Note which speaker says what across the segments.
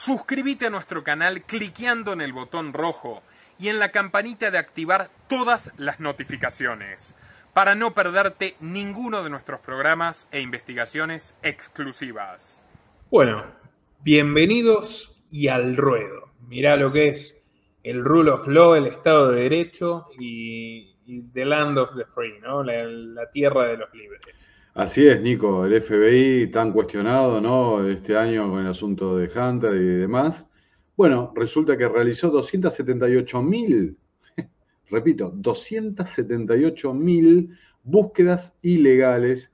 Speaker 1: Suscríbete a nuestro canal cliqueando en el botón rojo y en la campanita de activar todas las notificaciones para no perderte ninguno de nuestros programas e investigaciones exclusivas. Bueno, bienvenidos y al ruedo. Mirá lo que es el rule of law, el Estado de
Speaker 2: Derecho
Speaker 1: y, the land of the free, la tierra de los libres.
Speaker 2: Así es, Nico, el FBI tan cuestionado, ¿no? Este año con el asunto de Hunter y demás. Bueno, resulta que realizó 278 mil, repito, 278 mil búsquedas ilegales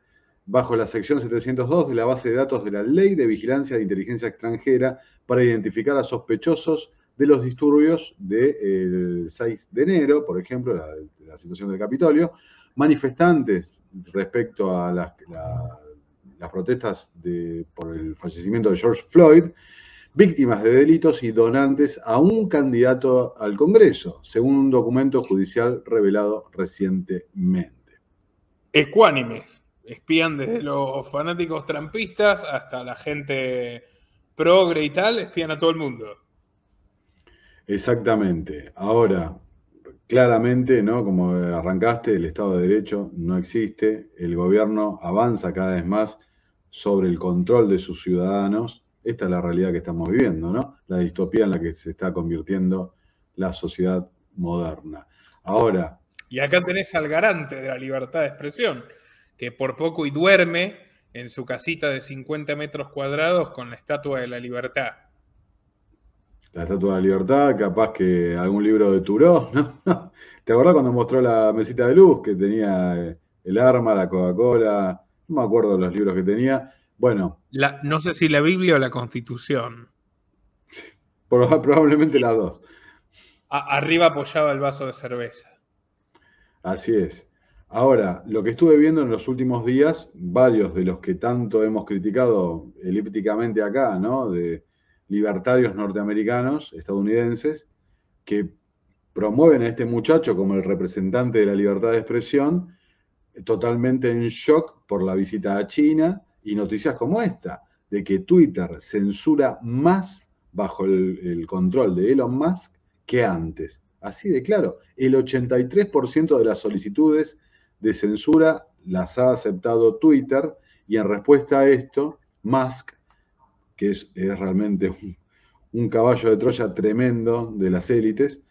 Speaker 2: bajo la sección 702 de la base de datos de la Ley de Vigilancia de Inteligencia Extranjera para identificar a sospechosos de los disturbios eh, del de 6 de enero, por ejemplo, la, la situación del Capitolio, manifestantes respecto a las, protestas por el fallecimiento de George Floyd, víctimas de delitos y donantes a un candidato al Congreso, según un documento judicial revelado recientemente. Ecuánimes,
Speaker 1: espían desde los fanáticos trampistas hasta la gente progre y tal, espían a todo el mundo.
Speaker 2: Exactamente. Ahora, Claramente, ¿no? Como arrancaste, el Estado de Derecho no existe, el gobierno avanza cada vez más sobre el control de sus ciudadanos. Esta es la realidad que estamos viviendo, ¿no? La distopía en la que se está convirtiendo la sociedad moderna. Ahora.
Speaker 1: Y acá tenés al garante de la libertad de expresión, que por poco y duerme en su casita de 50 metros cuadrados con la estatua de la libertad
Speaker 2: la Estatua de la Libertad, capaz que algún libro de Turó, ¿no? ¿Te acordás cuando mostró la mesita de luz que tenía eh, el arma, la Coca-Cola? No me acuerdo los libros que tenía. Bueno.
Speaker 1: no sé si la Biblia o la Constitución.
Speaker 2: Probablemente las dos.
Speaker 1: arriba apoyaba el vaso de cerveza.
Speaker 2: Así es. Ahora, lo que estuve viendo en los últimos días, varios de los que tanto hemos criticado elípticamente acá, ¿no? De, libertarios norteamericanos, estadounidenses, que promueven a este muchacho como el representante de la libertad de expresión, totalmente en shock por la visita a China y noticias como esta, de que Twitter censura más bajo el, control de Elon Musk que antes. Así de claro, el 83% de las solicitudes de censura las ha aceptado Twitter y en respuesta a esto, Musk que es, realmente un, caballo de Troya tremendo de las élites,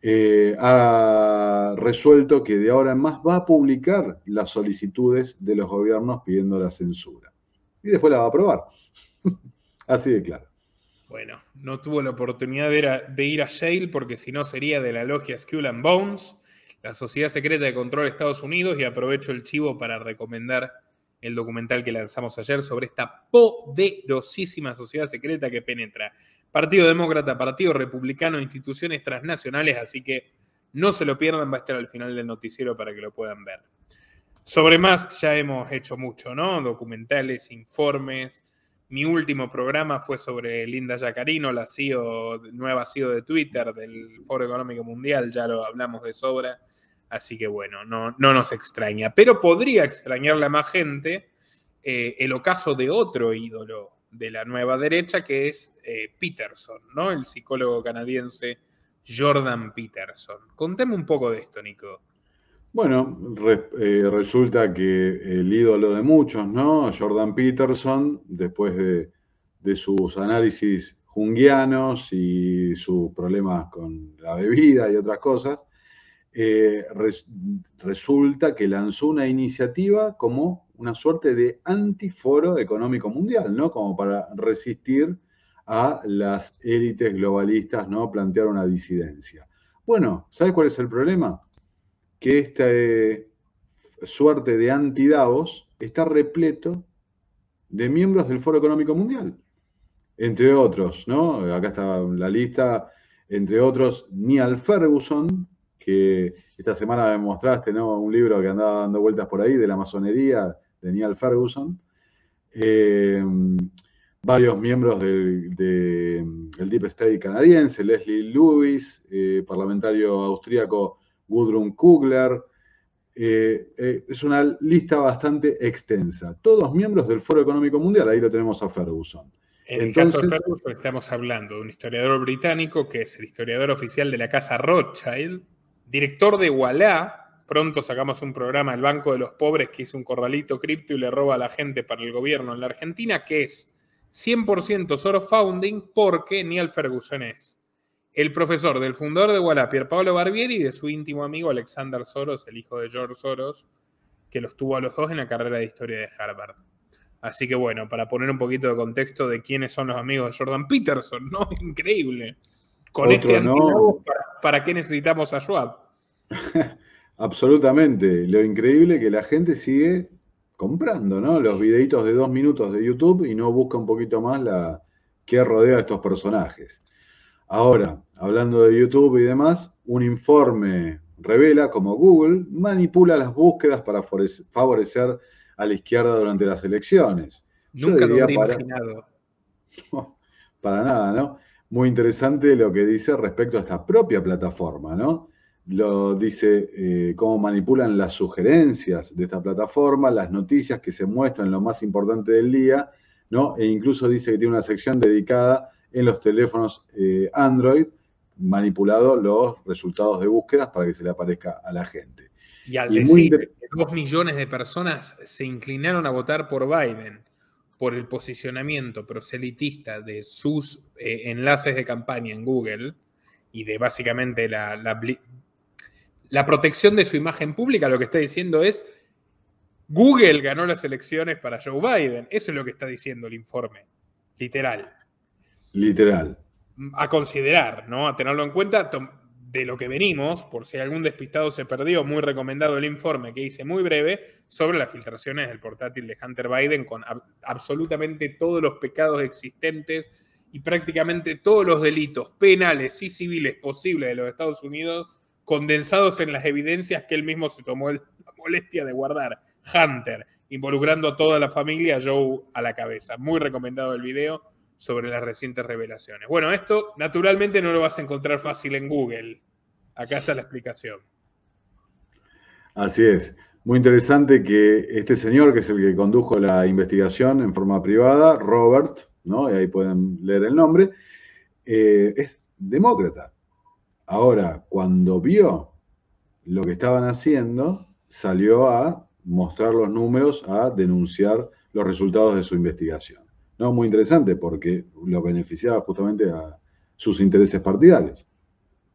Speaker 2: eh, ha resuelto que de ahora en más va a publicar las solicitudes de los gobiernos pidiendo la censura. Y después la va a aprobar. Así de claro.
Speaker 1: Bueno, no tuvo la oportunidad de ir a, de ir a Yale porque si no sería de la logia Skull and Bones, la Sociedad Secreta de Control de Estados Unidos, y aprovecho el chivo para recomendar el documental que lanzamos ayer sobre esta poderosísima sociedad secreta que penetra Partido Demócrata, Partido Republicano, instituciones transnacionales, así que no se lo pierdan, va a estar al final del noticiero para que lo puedan ver. Sobre más, ya hemos hecho mucho, ¿no? Documentales, informes. Mi último programa fue sobre Linda Yacarino, la CEO, nueva CEO de Twitter del Foro Económico Mundial, ya lo hablamos de sobra. Así que bueno, no, nos extraña. Pero podría extrañarle a más gente eh, el ocaso de otro ídolo de la nueva derecha, que es eh, Peterson, ¿no? El psicólogo canadiense Jordan Peterson. Contame un poco de esto, Nico.
Speaker 2: Bueno, eh, resulta que el ídolo de muchos, ¿no? Jordan Peterson, después de, de sus análisis junguianos y sus problemas con la bebida y otras cosas, eh, resulta que lanzó una iniciativa como una suerte de antiforo económico mundial, ¿no? Como para resistir a las élites globalistas, ¿no? Plantear una disidencia. Bueno, ¿sabes cuál es el problema? Que esta eh, suerte de anti-Davos está repleto de miembros del Foro Económico Mundial, entre otros, ¿no? Acá está la lista, entre otros, Neil Ferguson, que esta semana me mostraste, Un libro que andaba dando vueltas por ahí de la masonería de Neil Ferguson. Eh, varios miembros del, de, Deep State canadiense, Leslie Lewis, eh, parlamentario austríaco Gudrun Kugler. Eh, es una lista bastante extensa. Todos miembros del Foro Económico Mundial, ahí lo tenemos a Ferguson. En el caso de
Speaker 1: Ferguson estamos hablando de un historiador británico que es el historiador oficial de la Casa Rothschild, director de Walá, pronto sacamos un programa, El Banco de los Pobres, que es un corralito cripto y le roba a la gente para el gobierno en la Argentina, que es 100% Soros Founding porque Neil Ferguson es el profesor del fundador de Pierre Pablo Barbieri, y de su íntimo amigo Alexander Soros, el hijo de George Soros, que los tuvo a los dos en la carrera de historia de Harvard. Así que bueno, para poner un poquito de contexto de quiénes son los amigos de Jordan Peterson, ¿no? Increíble. Con este para, ¿para qué necesitamos a Schwab?
Speaker 2: Absolutamente. Lo increíble que la gente sigue comprando, ¿no? Los videitos de dos minutos de YouTube y no busca un poquito más la que rodea a estos personajes. Ahora, hablando de YouTube y demás, un informe revela cómo Google manipula las búsquedas para favorecer a la izquierda durante las elecciones. Nunca lo para...
Speaker 1: imaginado.
Speaker 2: para nada, ¿no? Muy interesante lo que dice respecto a esta propia plataforma, ¿no? lo dice eh, cómo manipulan las sugerencias de esta plataforma, las noticias que se muestran lo más importante del día, ¿no? E incluso dice que tiene una sección dedicada en los teléfonos eh, Android, manipulado los resultados de búsquedas para que se le aparezca a la gente.
Speaker 1: Y al decir que dos millones de personas se inclinaron a votar por Biden por el posicionamiento proselitista de sus eh, enlaces de campaña en Google y de básicamente la, la la protección de su imagen pública, lo que está diciendo es, Google ganó las elecciones para Joe Biden. Eso es lo que está diciendo el informe, literal.
Speaker 2: Literal.
Speaker 1: A considerar, ¿no? A tenerlo en cuenta de lo que venimos, por si algún despistado se perdió, muy recomendado el informe que hice muy breve sobre las filtraciones del portátil de Hunter Biden con absolutamente todos los pecados existentes y prácticamente todos los delitos penales y civiles posibles de los Estados Unidos condensados en las evidencias que él mismo se tomó la molestia de guardar. Hunter, involucrando a toda la familia, Joe a la cabeza. Muy recomendado el video sobre las recientes revelaciones. Bueno, esto naturalmente no lo vas a encontrar fácil en Google. Acá está la explicación.
Speaker 2: Así es. Muy interesante que este señor, que es el que condujo la investigación en forma privada, Robert, ¿no? Y ahí pueden leer el nombre, eh, es demócrata. Ahora, cuando vio lo que estaban haciendo, salió a mostrar los números, a denunciar los resultados de su investigación. ¿No? Muy interesante porque lo beneficiaba justamente a sus intereses partidarios.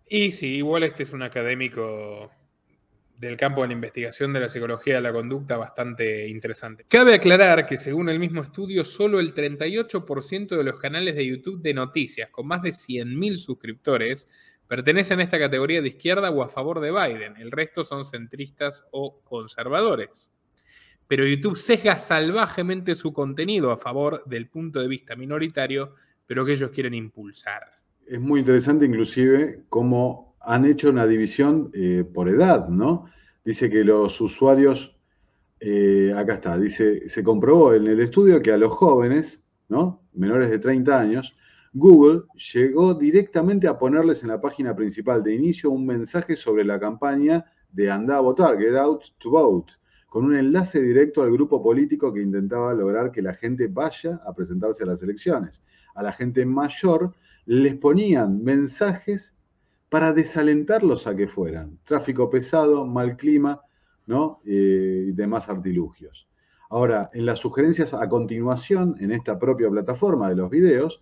Speaker 1: Y sí, igual este es un académico del campo de la investigación de la psicología de la conducta bastante interesante. Cabe aclarar que según el mismo estudio, solo el 38% de los canales de YouTube de noticias con más de 100.000 suscriptores Pertenecen a esta categoría de izquierda o a favor de Biden. El resto son centristas o conservadores. Pero YouTube sesga salvajemente su contenido a favor del punto de vista minoritario, pero que ellos quieren impulsar.
Speaker 2: Es muy interesante inclusive cómo han hecho una división eh, por edad, ¿no? Dice que los usuarios, eh, acá está, dice, se comprobó en el estudio que a los jóvenes, ¿no? Menores de 30 años, Google llegó directamente a ponerles en la página principal de inicio un mensaje sobre la campaña de Andá a votar, Get Out to Vote, con un enlace directo al grupo político que intentaba lograr que la gente vaya a presentarse a las elecciones. A la gente mayor les ponían mensajes para desalentarlos a que fueran. Tráfico pesado, mal clima, ¿no? Eh, y demás artilugios. Ahora, en las sugerencias a continuación, en esta propia plataforma de los videos,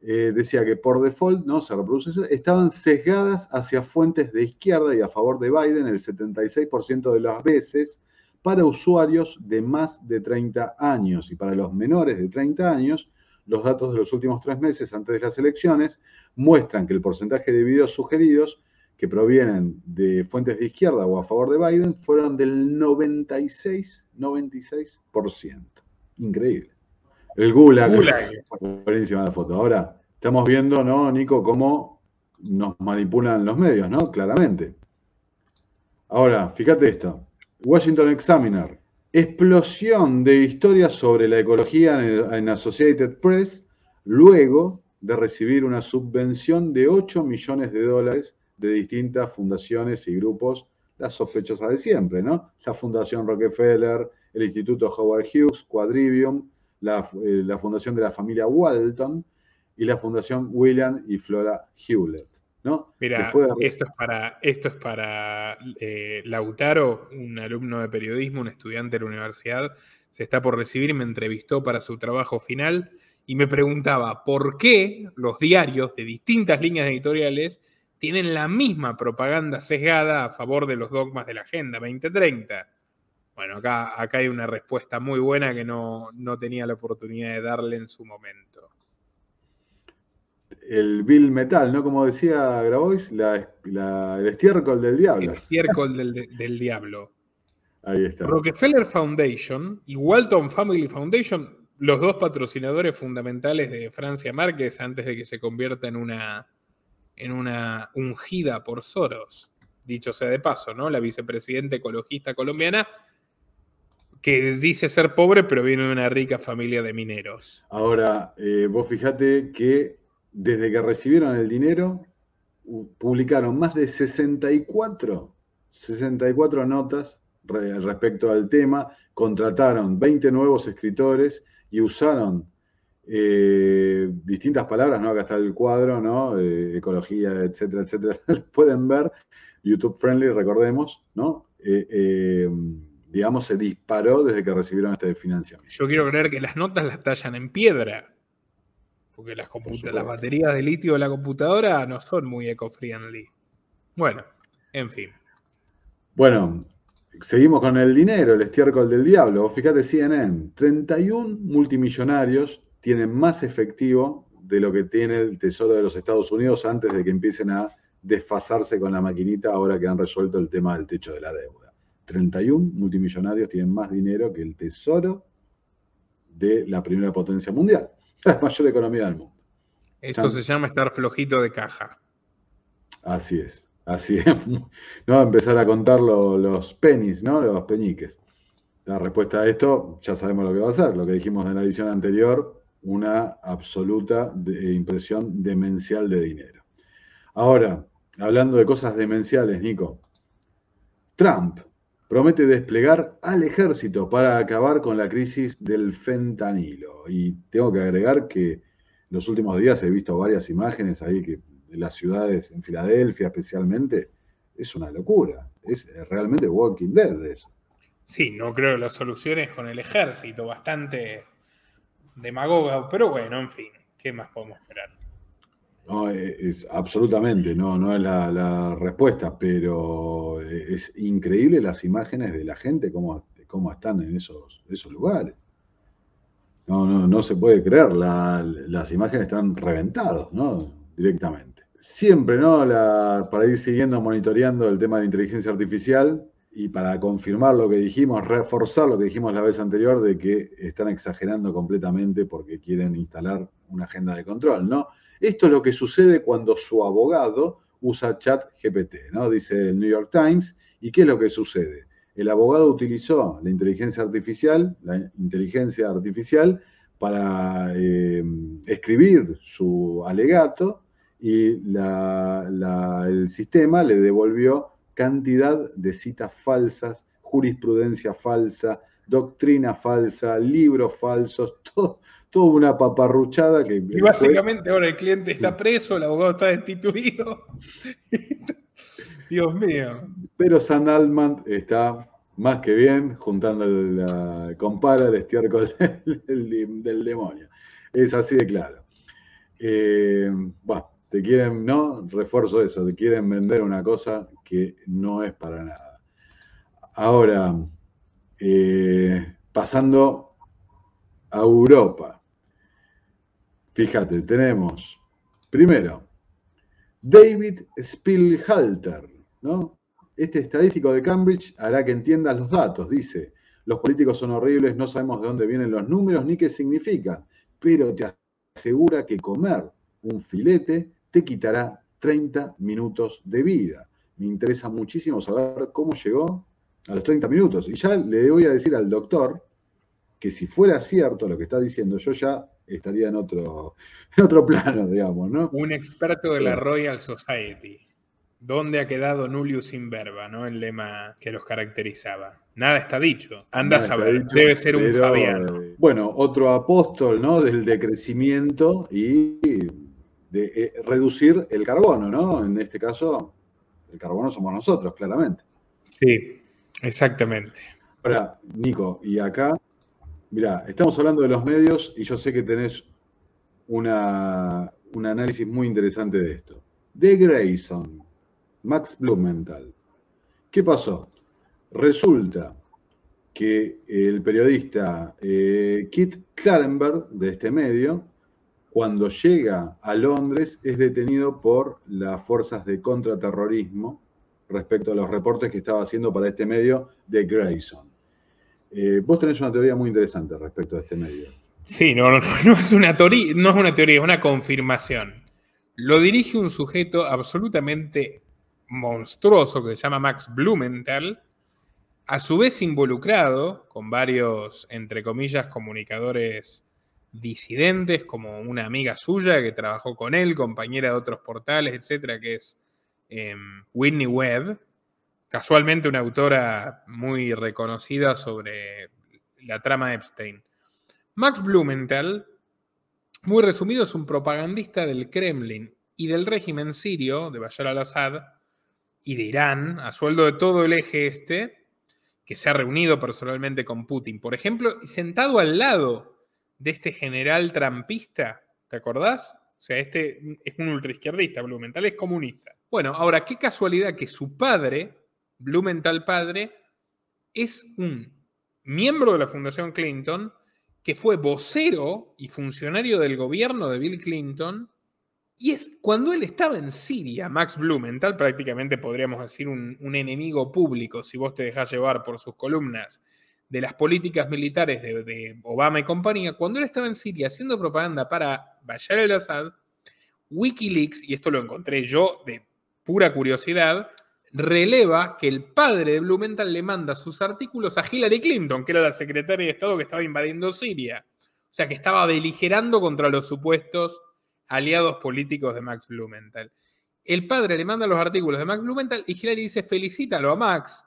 Speaker 2: eh, decía que por default no se reproduce eso, estaban sesgadas hacia fuentes de izquierda y a favor de Biden el 76% de las veces para usuarios de más de 30 años y para los menores de 30 años, los datos de los últimos tres meses antes de las elecciones muestran que el porcentaje de videos sugeridos que provienen de fuentes de izquierda o a favor de Biden fueron del 96, 96%. Increíble. El gulag. la foto. Ahora, estamos viendo, ¿no, Nico, cómo nos manipulan los medios, ¿no? Claramente. Ahora, fíjate esto. Washington Examiner. Explosión de historias sobre la ecología en, en Associated Press luego de recibir una subvención de 8 millones de dólares de distintas fundaciones y grupos, las sospechosas de siempre, ¿no? La Fundación Rockefeller, el Instituto Howard Hughes, Quadrivium, eh, la, fundación de la familia Walton y la fundación William y Flora Hewlett. ¿no? Mira, esto es
Speaker 1: para, esto es para eh, Lautaro, un alumno de periodismo, un estudiante de la universidad, se está por recibir, me entrevistó para su trabajo final y me preguntaba por qué los diarios de distintas líneas editoriales tienen la misma propaganda sesgada a favor de los dogmas de la Agenda 2030. Bueno, acá, acá hay una respuesta muy buena que no, tenía la oportunidad de darle en su momento.
Speaker 2: El Bill Metal, ¿no? Como decía Grabois, el estiércol del diablo. El
Speaker 1: estiércol del, del diablo. Ahí está. Rockefeller Foundation y Walton Family Foundation, los dos patrocinadores fundamentales de Francia Márquez antes de que se convierta en una, en una ungida por Soros. Dicho sea de paso, ¿no? La vicepresidenta ecologista colombiana que dice ser pobre, pero viene de una rica familia de mineros.
Speaker 2: Ahora, eh, vos fijate que desde que recibieron el dinero, publicaron más de 64, 64 notas respecto al tema, contrataron 20 nuevos escritores y usaron eh, distintas palabras, ¿no? Acá está el cuadro, ¿no? Eh, ecología, etcétera, etcétera. Pueden ver, YouTube Friendly, recordemos, ¿no? digamos, se disparó desde que recibieron este financiamiento.
Speaker 1: Yo quiero creer que las notas las tallan en piedra, porque
Speaker 2: las, baterías de
Speaker 1: litio de la computadora no son muy eco-friendly. Bueno, en fin.
Speaker 2: Bueno, seguimos con el dinero, el estiércol del diablo. Fíjate, CNN, 31 multimillonarios tienen más efectivo de lo que tiene el Tesoro de los Estados Unidos antes de que empiecen a desfasarse con la maquinita ahora que han resuelto el tema del techo de la deuda. 31 multimillonarios tienen más dinero que el tesoro de la primera potencia mundial, la mayor economía del mundo.
Speaker 1: Esto se llama estar flojito de caja.
Speaker 2: Así es, así es. No empezar a contar los penis, ¿no? Los peñiques. La respuesta a esto, ya sabemos lo que va a ser, lo que dijimos en la edición anterior, una absoluta eh, impresión demencial de dinero. Ahora, hablando de cosas demenciales, Nico, Trump promete desplegar al ejército para acabar con la crisis del fentanilo. Y tengo que agregar que en los últimos días he visto varias imágenes ahí que en las ciudades, en Filadelfia especialmente, es una locura. Es realmente Walking Dead eso.
Speaker 1: Sí, no creo que la solución es con el ejército, bastante demagoga, pero bueno, en fin, ¿qué más podemos esperar?
Speaker 2: No, e-, es, absolutamente, no, no es la, respuesta, pero e-, es increíble las imágenes de la gente, cómo, cómo están en esos, esos lugares. No, no, no se puede creer, las imágenes están reventadas, ¿no? Directamente. Siempre, ¿no? La, para ir siguiendo, monitoreando el tema de inteligencia artificial y para confirmar lo que dijimos, reforzar lo que dijimos la vez anterior de que están exagerando completamente porque quieren instalar una agenda de control, ¿no? Esto es lo que sucede cuando su abogado usa ChatGPT, ¿no? Dice el New York Times. ¿Y qué es lo que sucede? El abogado utilizó la inteligencia artificial, la inteligencia artificial para eh, escribir su alegato y el sistema le devolvió cantidad de citas falsas, jurisprudencia falsa, doctrina falsa, libros falsos, todo, tuvo una paparruchada que... Y básicamente
Speaker 1: ahora el cliente está preso, el abogado está destituido.
Speaker 2: Dios mío. Pero San Altman está más que bien juntando la compara el estiércol del, demonio. Es así de claro. Eh, te quieren, no, refuerzo eso, te quieren vender una cosa que no es para nada. Ahora, eh, pasando a Europa. Fíjate, tenemos primero David Spielhalter, ¿no? Este estadístico de Cambridge hará que entiendas los datos. Dice, los políticos son horribles, no sabemos de dónde vienen los números ni qué significa, pero te asegura que comer un filete te quitará 30 minutos de vida. Me interesa muchísimo saber cómo llegó a los 30 minutos. Y ya le voy a decir al doctor que si fuera cierto lo que está diciendo, yo ya estaría en otro, otro plano, digamos, ¿no? Un experto de la
Speaker 1: Royal Society. ¿Dónde ha quedado Nullius in verba, no? El lema que los caracterizaba. Nada está dicho. Anda a saber, debe ser un Fabiano.
Speaker 2: Eh, bueno, otro apóstol, ¿no? Del decrecimiento y de eh, reducir el carbono, ¿no? En este caso, el carbono somos nosotros, claramente.
Speaker 1: Sí, exactamente.
Speaker 2: Ahora, Nico, y acá Mirá, estamos hablando de los medios y yo sé que tenés un análisis muy interesante de esto. De Grayson, Max Blumenthal. ¿Qué pasó? Resulta que el periodista eh, Kit Kallenberg de este medio, cuando llega a Londres, es detenido por las fuerzas de contraterrorismo respecto a los reportes que estaba haciendo para este medio de Grayson. Eh, vos tenés una teoría muy interesante respecto a este medio.
Speaker 1: Sí, no, es una teoría, no es una teoría, es una confirmación. Lo dirige un sujeto absolutamente monstruoso que se llama Max Blumenthal, a su vez involucrado con varios, entre comillas, comunicadores disidentes, como una amiga suya que trabajó con él, compañera de otros portales, etcétera, que es em, Whitney Webb, casualmente una autora muy reconocida sobre la trama Epstein. Max Blumenthal, muy resumido, es un propagandista del Kremlin y del régimen sirio de Bashar al-Assad y de Irán, a sueldo de todo el eje este, que se ha reunido personalmente con Putin, por ejemplo, sentado al lado de este general trampista, ¿te acordás? O sea, este es un ultraizquierdista, Blumenthal es comunista. Bueno, ahora, qué casualidad que su padre Blumenthal padre, es un miembro de la Fundación Clinton que fue vocero y funcionario del gobierno de Bill Clinton. Y es cuando él estaba en Siria, Max Blumenthal, prácticamente podríamos decir un, enemigo público, si vos te dejás llevar por sus columnas, de las políticas militares de, de Obama y compañía, cuando él estaba en Siria haciendo propaganda para Bashar al-Assad, Wikileaks, y esto lo encontré yo de pura curiosidad, releva que el padre de Blumenthal le manda sus artículos a Hillary Clinton, que era la secretaria de Estado que estaba invadiendo Siria. O sea, que estaba beligerando contra los supuestos aliados políticos de Max Blumenthal. El padre le manda los artículos de Max Blumenthal y Hillary dice, felicítalo a Max.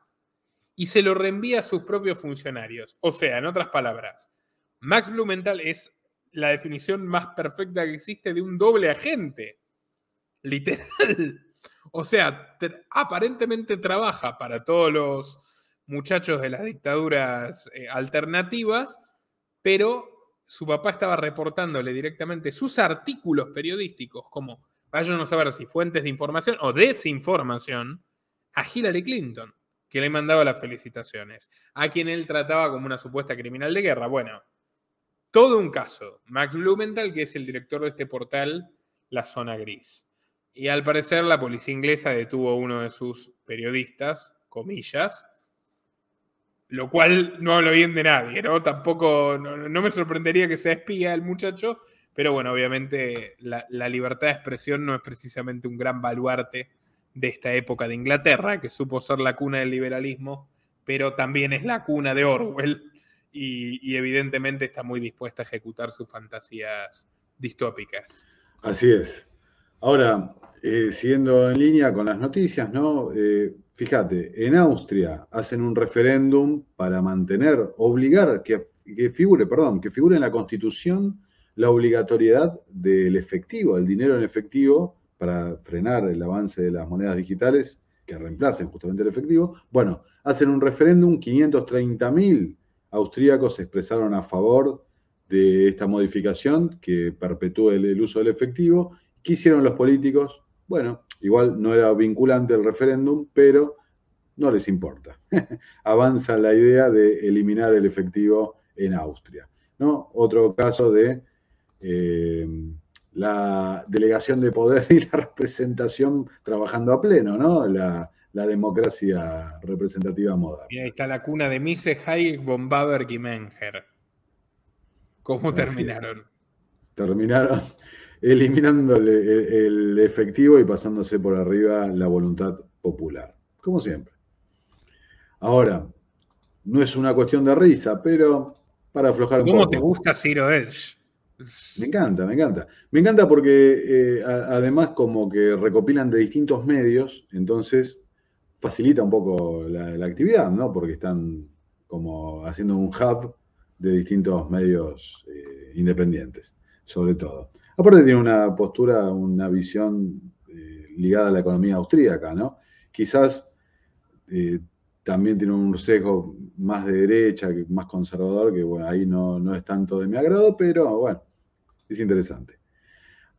Speaker 1: Y se lo reenvía a sus propios funcionarios. O sea, en otras palabras, Max Blumenthal es la definición más perfecta que existe de un doble agente. Literal. O sea, aparentemente trabaja para todos los muchachos de las dictaduras eh, alternativas, pero su papá estaba reportándole directamente sus artículos periodísticos, como vayan a saber si fuentes de información o desinformación, a Hillary Clinton, que le mandaba las felicitaciones, a quien él trataba como una supuesta criminal de guerra. Bueno, todo un caso. Max Blumenthal, que es el director de este portal, La Zona Gris. Y al parecer la policía inglesa detuvo a uno de sus periodistas, comillas, lo cual no habla bien de nadie, ¿no? Tampoco, no, me sorprendería que sea espía el muchacho, pero bueno, obviamente la, libertad de expresión no es precisamente un gran baluarte de esta época de Inglaterra, que supo ser la cuna del liberalismo, pero también es la cuna de Orwell y evidentemente está muy dispuesta a ejecutar sus fantasías distópicas.
Speaker 2: Así es. Ahora, eh, siguiendo en línea con las noticias, ¿no? Eh, fíjate, en Austria hacen un referéndum para mantener, obligar, que, figure, perdón, que figure en la constitución la obligatoriedad del efectivo, el dinero en efectivo, para frenar el avance de las monedas digitales que reemplacen justamente el efectivo. Bueno, hacen un referéndum, 530.000 austríacos se expresaron a favor de esta modificación que perpetúe el uso del efectivo ¿Qué hicieron los políticos? Bueno, igual no era vinculante el referéndum, pero no les importa. Avanza la idea de eliminar el efectivo en Austria. ¿no? Otro caso de eh, la delegación de poder y la representación trabajando a pleno, ¿no? La, democracia representativa moderna.
Speaker 1: Y ahí está la cuna de Mises, Hayek, von Baber y Menger. ¿Cómo terminaron?
Speaker 2: Terminaron eliminándole e, el, efectivo y pasándose por arriba la voluntad popular, como siempre. Ahora, no es una cuestión de risa, pero para aflojar un ¿Cómo te gusta Ciro Edge? Me encanta, me encanta. Me encanta porque eh, además como que recopilan de distintos medios, entonces facilita un poco la, actividad, ¿no? Porque están como haciendo un hub de distintos medios eh, independientes, sobre todo. Aparte tiene una postura, una visión eh, ligada a la economía austríaca, ¿no? Quizás eh, también tiene un sesgo más de derecha, más conservador, que ahí no, es tanto de mi agrado, pero bueno, es interesante.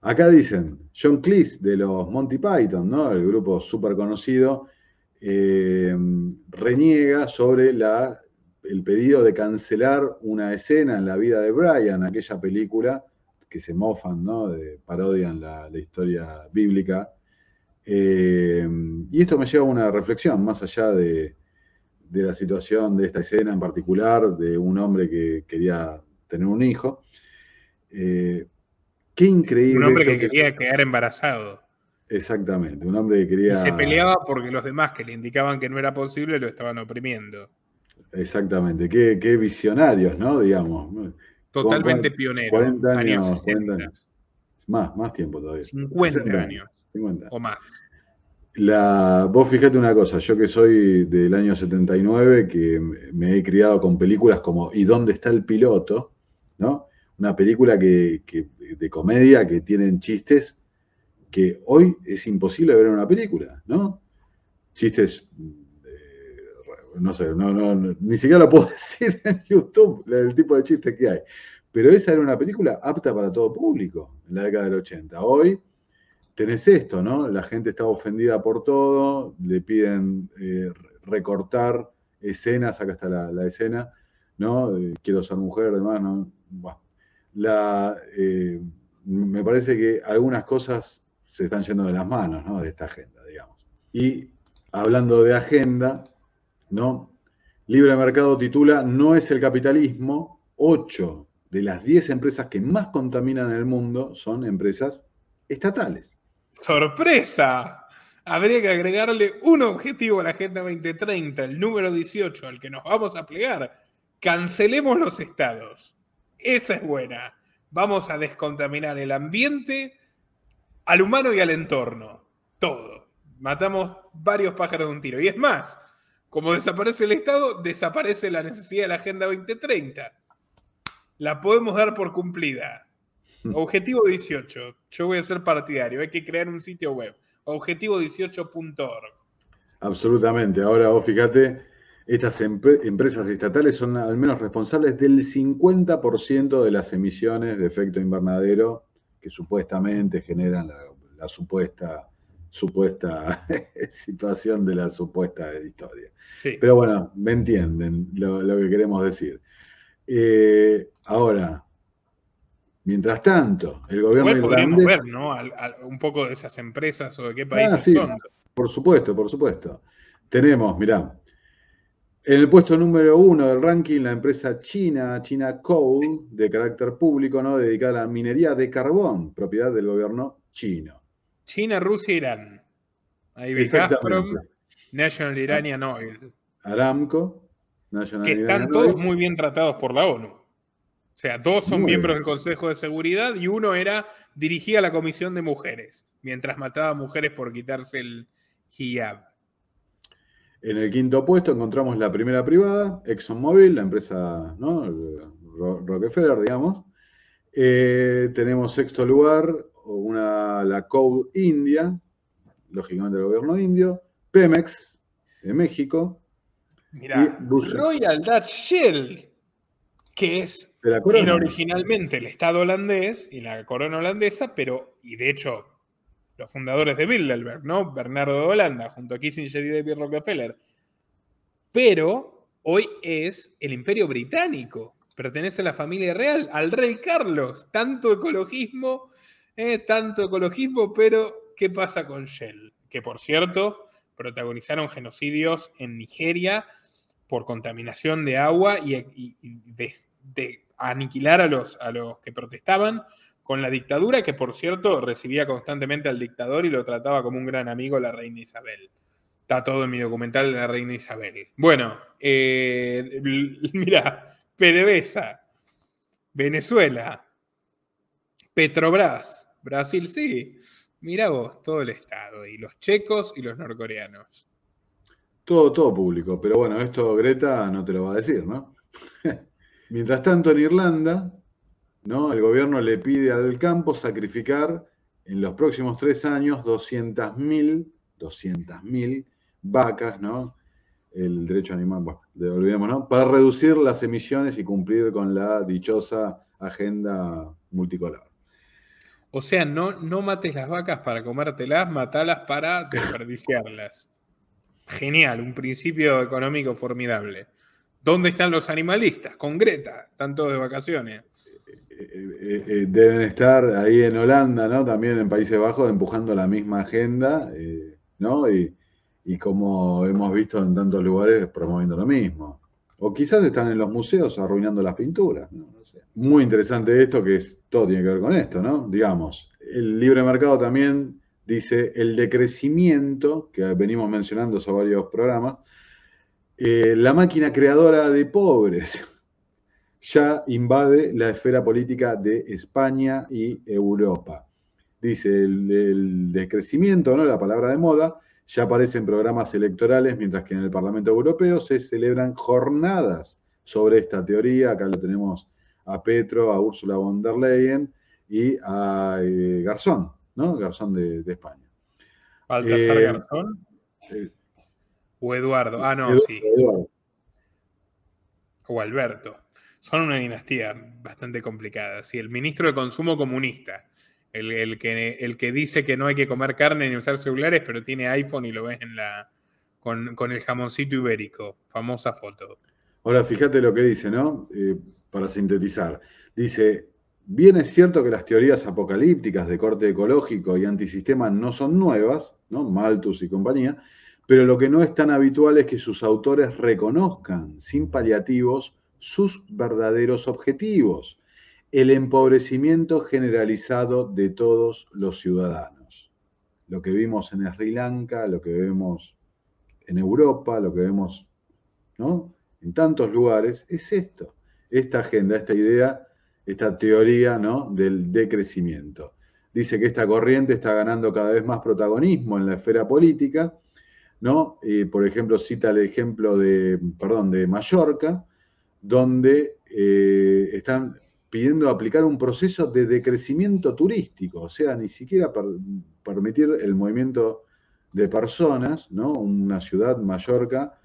Speaker 2: Acá dicen, John Cleese de los Monty Python, ¿no? El grupo súper conocido, eh, reniega sobre el pedido de cancelar una escena en la vida de Brian, aquella película que se mofan, ¿no? parodian la, historia bíblica. Eh, y esto me lleva a una reflexión, más allá de, la situación de esta escena en particular, de un hombre que quería tener un hijo. Eh, qué increíble. Un hombre que
Speaker 1: quería quedar embarazado.
Speaker 2: Exactamente, un hombre que quería. se peleaba
Speaker 1: porque los demás que le indicaban que no era posible lo estaban oprimiendo.
Speaker 2: Exactamente, qué, qué visionarios, ¿no? Digamos. Totalmente pionero. 40 años, 40 años. Más, más tiempo todavía. 50 años. O más. La, vos fíjate una cosa, yo que soy del año 79, que me he criado con películas como ¿Y dónde está el piloto? ¿No? Una película que, que de comedia que tienen chistes que hoy es imposible ver en una película, ¿no? Chistes no sé, no, no, ni siquiera lo puedo decir en YouTube, el tipo de chiste que hay. Pero esa era una película apta para todo público en la década del 80. Hoy tenés esto, ¿no? La gente está ofendida por todo, le piden eh, recortar escenas, acá está la, escena, ¿no? quiero ser mujer, demás, ¿no? la, eh, me parece que algunas cosas se están yendo de las manos, ¿no? De esta agenda, digamos. Y hablando de agenda, ¿no? Libre Mercado titula No es el capitalismo. Ocho de las 10 empresas que más contaminan el mundo son empresas estatales.
Speaker 1: ¡Sorpresa! Habría que agregarle un objetivo a la Agenda 2030, el número 18, al que nos vamos a plegar. Cancelemos los estados. Esa es buena. Vamos a descontaminar el ambiente, al humano y al entorno. Todo. Matamos varios pájaros de un tiro. Y es más, como desaparece el Estado, desaparece la necesidad de la Agenda 2030. La podemos dar por cumplida. Objetivo 18. Yo voy a ser partidario. Hay que crear un sitio web. Objetivo18.org.
Speaker 2: Absolutamente. Ahora vos fíjate, estas empresas estatales son al menos responsables del 50% de las emisiones de efecto invernadero que supuestamente generan la, la supuesta supuesta situación de la supuesta historia. Pero bueno, me entienden lo, que queremos decir. Eh, ahora, mientras tanto, el gobierno ver,
Speaker 1: un poco de esas empresas o de qué ah, países son.
Speaker 2: Por supuesto, por supuesto. Tenemos, mirá, en el puesto número uno del ranking, la empresa china, China Coal, de carácter público, ¿no? dedicada a la minería de carbón, propiedad del gobierno chino.
Speaker 1: China, Rusia, Irán.
Speaker 2: Ahí veis Gazprom,
Speaker 1: National Iranian Oil.
Speaker 2: Aramco, National Que están todos
Speaker 1: muy bien tratados por la ONU. O sea, dos son miembros del Consejo de Seguridad y uno era dirigía la Comisión de Mujeres, mientras mataba a mujeres por quitarse el hijab.
Speaker 2: En el quinto puesto encontramos la primera privada, ExxonMobil, la empresa Rockefeller, digamos. Eh, tenemos sexto lugar, una, la Code India, lógicamente del gobierno indio, Pemex de México, Royal Dutch Shell, que es era
Speaker 1: originalmente el Estado holandés y la corona holandesa, pero, y de hecho, los fundadores de Bilderberg, ¿no? Bernardo de Holanda, junto a Kissinger y David Rockefeller. Pero hoy es el imperio británico, pertenece a la familia real, al rey Carlos, tanto ecologismo eh, tanto ecologismo, pero ¿qué pasa con Shell? Que por cierto, protagonizaron genocidios en Nigeria por contaminación de agua y, de, aniquilar a los, a los que protestaban con la dictadura, que por cierto recibía constantemente al dictador y lo trataba como un gran amigo la reina Isabel. Está todo en mi documental de la reina Isabel. Bueno, eh, mira, PDVSA, Venezuela, Petrobras, Brasil sí. Mira vos, todo el Estado, y los checos y los norcoreanos.
Speaker 2: Todo, todo público, pero bueno, esto Greta no te lo va a decir, ¿no? Mientras tanto, en Irlanda, ¿no? El gobierno le pide al campo sacrificar en los próximos tres años 200.000 200.000 vacas, ¿no? El derecho animal, bueno, olvidemos, ¿no? Para reducir las emisiones y cumplir con la dichosa agenda multicolor.
Speaker 1: O sea, no, no mates las vacas para comértelas, matalas para desperdiciarlas. Genial, un principio económico formidable. ¿Dónde están los animalistas? Con Greta, están todos de vacaciones.
Speaker 2: Eh, eh, eh, deben estar ahí en Holanda, ¿no? También en Países Bajos, empujando la misma agenda, ¿no? y, como hemos visto en tantos lugares, promoviendo lo mismo. O quizás están en los museos arruinando las pinturas. Muy interesante esto, que es, todo tiene que ver con esto, ¿no? Digamos, el libre mercado también dice el decrecimiento, que venimos mencionando en varios programas, eh, la máquina creadora de pobres ya invade la esfera política de España y Europa. Dice el, el, decrecimiento, ¿no? La palabra de moda, ya aparecen programas electorales, mientras que en el Parlamento Europeo se celebran jornadas sobre esta teoría. Acá lo tenemos a Petro, a Ursula von der Leyen y a eh, Garzón, ¿no? Garzón de, España.
Speaker 1: ¿Baltasar eh, Garzón? o Eduardo. Ah, no, sí. O Alberto. Son una dinastía bastante complicada. Sí, el ministro de Consumo comunista. El, que, el que dice que no hay que comer carne ni usar celulares, pero tiene iPhone y lo ves en la, con, el jamoncito ibérico. Famosa foto.
Speaker 2: Ahora, fíjate lo que dice, ¿no? Eh, para sintetizar. Dice, bien es cierto que las teorías apocalípticas de corte ecológico y antisistema no son nuevas, ¿no? Malthus y compañía, pero lo que no es tan habitual es que sus autores reconozcan, sin paliativos, sus verdaderos objetivos el empobrecimiento generalizado de todos los ciudadanos. Lo que vimos en Sri Lanka, lo que vemos en Europa, lo que vemos en tantos lugares, es esto, esta agenda, esta idea, esta teoría ¿no? del decrecimiento. Dice que esta corriente está ganando cada vez más protagonismo en la esfera política, ¿no? por ejemplo, cita el ejemplo de, perdón, de Mallorca, donde eh, están pidiendo aplicar un proceso de decrecimiento turístico, o sea, ni siquiera permitir el movimiento de personas, ¿no? Una ciudad, Mallorca,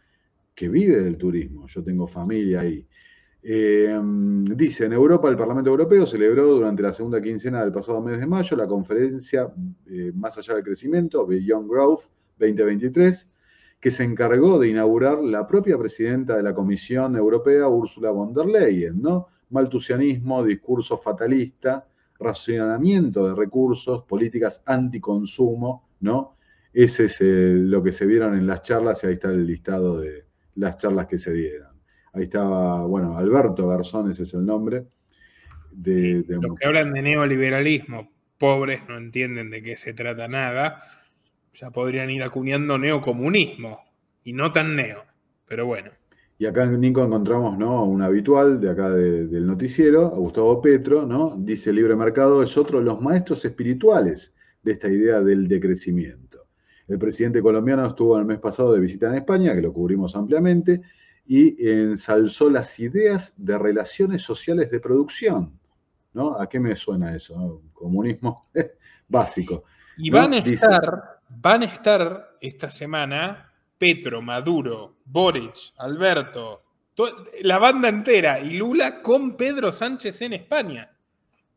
Speaker 2: que vive del turismo. Yo tengo familia ahí. Em, dice, en Europa el Parlamento Europeo celebró durante la segunda quincena del pasado mes de mayo la conferencia eh, Más allá del crecimiento, Beyond Growth 2023, que se encargó de inaugurar la propia presidenta de la Comisión Europea, Ursula von der Leyen, ¿no? maltusianismo, discurso fatalista, racionamiento de recursos, políticas anticonsumo, ¿no? Ese es eh, lo que se vieron en las charlas y ahí está el listado de las charlas que se dieron. Ahí estaba, bueno, Alberto Garzón, ese es el nombre. De, Los que
Speaker 1: hablan de neoliberalismo, pobres, no entienden de qué se trata nada. Ya podrían ir acuñando neocomunismo y no tan neo,
Speaker 2: pero bueno. Y acá en Nico encontramos un habitual de acá del noticiero, Gustavo Petro, ¿no? dice Libre Mercado es otro de los maestros espirituales de esta idea del decrecimiento. El presidente colombiano estuvo el mes pasado de visita en España, que lo cubrimos ampliamente, y ensalzó las ideas de relaciones sociales de producción. ¿no? ¿A qué me suena eso? Comunismo básico. Y van, a estar,
Speaker 1: van a estar esta semana Petro, Maduro, Boric, Alberto, la banda entera y Lula con Pedro Sánchez en España,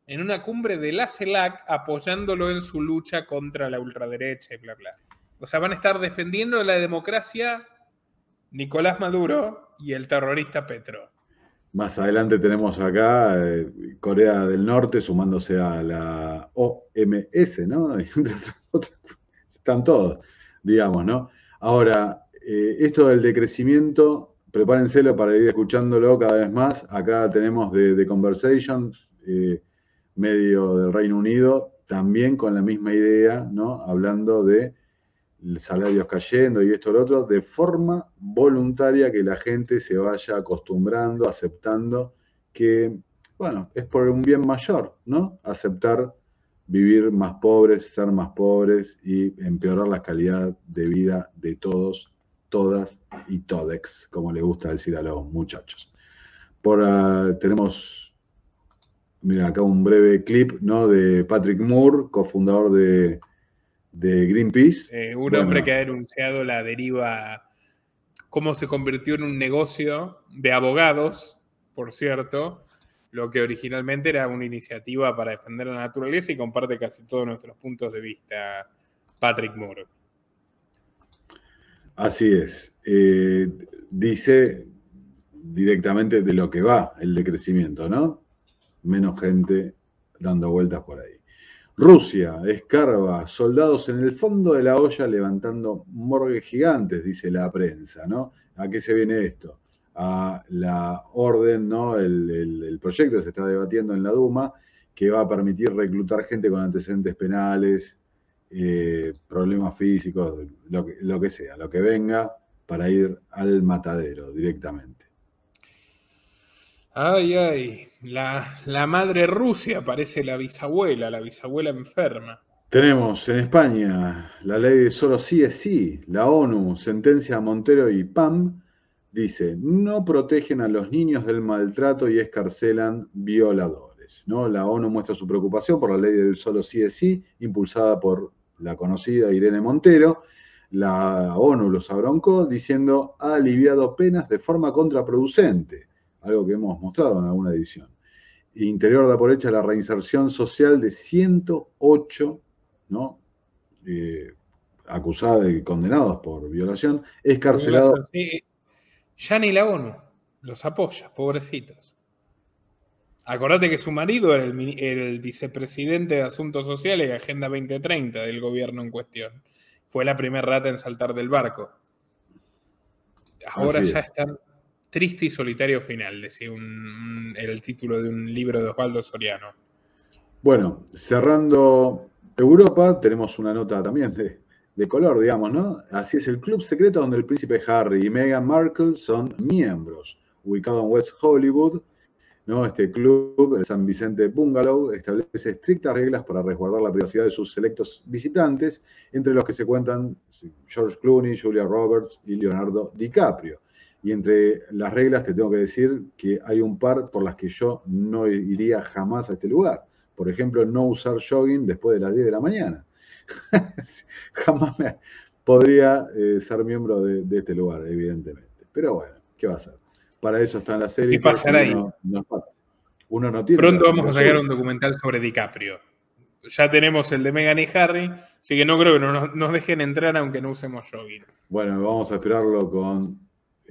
Speaker 1: en una cumbre de la CELAC apoyándolo en su lucha contra la ultraderecha y bla, bla. O sea, van a estar defendiendo la democracia Nicolás Maduro y el terrorista Petro.
Speaker 2: Más adelante tenemos acá eh, Corea del Norte sumándose a la OMS, ¿no? Están todos, digamos, ¿no? Ahora, eh, esto del decrecimiento, prepárenselo para ir escuchándolo cada vez más. Acá tenemos de, de Conversation, eh, medio del Reino Unido, también con la misma idea, ¿no? Hablando de salarios cayendo y esto y lo otro, de forma voluntaria que la gente se vaya acostumbrando, aceptando que, bueno, es por un bien mayor, ¿no? Aceptar vivir más pobres, ser más pobres y empeorar la calidad de vida de todos, todas y todex, como le gusta decir a los muchachos. Por, ah, tenemos mira, acá un breve clip ¿no? de Patrick Moore, cofundador de, Greenpeace. Eh,
Speaker 1: un hombre que ha denunciado la deriva, cómo se convirtió en un negocio de abogados, por cierto, lo que originalmente era una iniciativa para defender la naturaleza y comparte casi todos nuestros puntos de vista, Patrick Moro.
Speaker 2: Así es. Eh, dice directamente de lo que va el decrecimiento, ¿no? Menos gente dando vueltas por ahí. Rusia escarba soldados en el fondo de la olla levantando morgues gigantes, dice la prensa, ¿no? ¿A qué se viene esto? a la orden, ¿no? El, proyecto se está debatiendo en la Duma, que va a permitir reclutar gente con antecedentes penales, eh, problemas físicos, lo que, sea, lo que venga, para ir al matadero directamente.
Speaker 1: Ay, ay, la, madre Rusia parece la bisabuela, la bisabuela enferma.
Speaker 2: Tenemos en España la ley de solo sí es sí, la ONU sentencia Montero y PAM dice, no protegen a los niños del maltrato y escarcelan violadores. ¿no? La ONU muestra su preocupación por la ley del solo sí es sí, impulsada por la conocida Irene Montero. La ONU los abroncó diciendo ha aliviado penas de forma contraproducente, algo que hemos mostrado en alguna edición. Interior da por hecha la reinserción social de 108 ¿no? Eh, acusados y condenados por violación, escarcelados.
Speaker 1: Ya ni la ONU los apoya, pobrecitos. Acordate que su marido era el, vicepresidente de Asuntos Sociales y Agenda 2030 del gobierno en cuestión. Fue la primera rata en saltar del barco. Ahora ya es. están triste y solitario final, decía un, el título de un libro de Osvaldo Soriano.
Speaker 2: Bueno, cerrando Europa, tenemos una nota también de de color, digamos, ¿no? Así es el club secreto donde el príncipe Harry y Meghan Markle son miembros, ubicado en West Hollywood. ¿no? Este club, el San Vicente Bungalow, establece estrictas reglas para resguardar la privacidad de sus selectos visitantes, entre los que se cuentan George Clooney, Julia Roberts y Leonardo DiCaprio. Y entre las reglas te tengo que decir que hay un par por las que yo no iría jamás a este lugar. Por ejemplo, no usar jogging después de las 10 de la mañana. Jamás me podría eh, ser miembro de, este lugar, evidentemente. Pero bueno, ¿qué va a ser? Para eso está en la serie. ahí? Uno, Pronto vamos a sacar un
Speaker 1: documental sobre DiCaprio. Ya tenemos el de Megan y Harry, así que no creo que nos, nos dejen entrar aunque no usemos jogging.
Speaker 2: Bueno, vamos a esperarlo con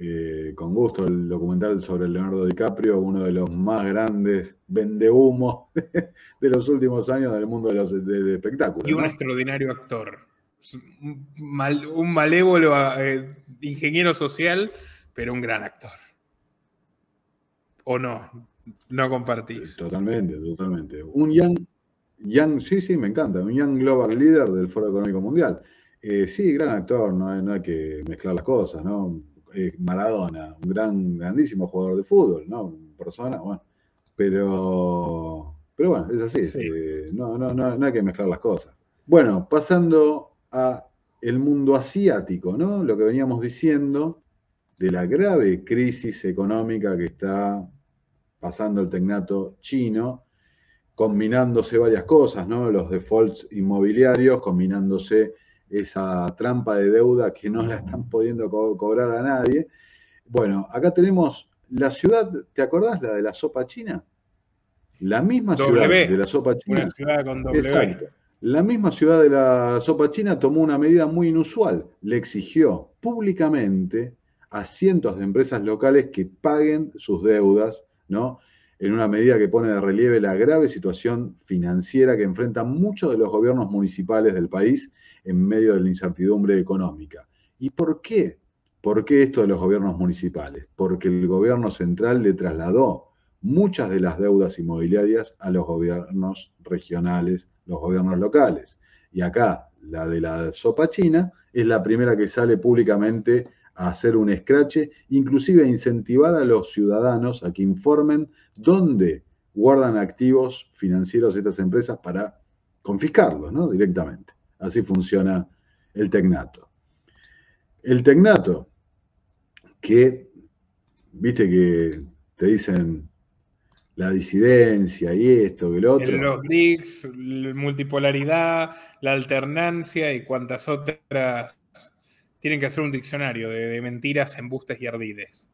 Speaker 2: eh, con gusto el documental sobre Leonardo DiCaprio, uno de los más grandes vendehumos de los últimos años del mundo de los, del espectáculo. Y un
Speaker 1: extraordinario actor. Mal, un malévolo eh, ingeniero social, pero un gran actor. ¿O no? No compartís. Eh,
Speaker 2: totalmente, totalmente. Un young sí, sí, me encanta. Un young Global Leader del Foro Económico Mundial. sí, gran actor, no hay, no hay que mezclar las cosas, ¿no? Maradona, un gran, grandísimo jugador de fútbol, ¿no? Persona, bueno. Pero, pero bueno, es así. Eh, no, hay que mezclar las cosas. Bueno, pasando a el mundo asiático, ¿no? Lo que veníamos diciendo de la grave crisis económica que está pasando el tecnato chino, combinándose varias cosas, ¿no? Los defaults inmobiliarios, combinándose esa trampa de deuda que no la están pudiendo cobrar a nadie. Bueno, acá tenemos la ciudad, ¿te acordás la de la sopa china? La misma ciudad de la sopa china. La misma ciudad de la sopa china tomó una medida muy inusual. Le exigió públicamente a cientos de empresas locales que paguen sus deudas, ¿no? En una medida que pone de relieve la grave situación financiera que enfrentan muchos de los gobiernos municipales del país en medio de la incertidumbre económica. ¿Y por qué? ¿Por qué esto de los gobiernos municipales? Porque el gobierno central le trasladó muchas de las deudas inmobiliarias a los gobiernos regionales, los gobiernos locales. Y acá, la de la sopa china es la primera que sale públicamente a hacer un escrache, inclusive a incentivar a los ciudadanos a que informen dónde guardan activos financieros estas empresas para confiscarlos ¿no? directamente. Así funciona el tecnato. El tecnato, que, viste que te dicen la disidencia y esto y lo otro. Los
Speaker 1: BRICS, la multipolaridad, la alternancia y cuantas otras. Tienen que hacer un diccionario de, de mentiras, embustes
Speaker 2: y ardides.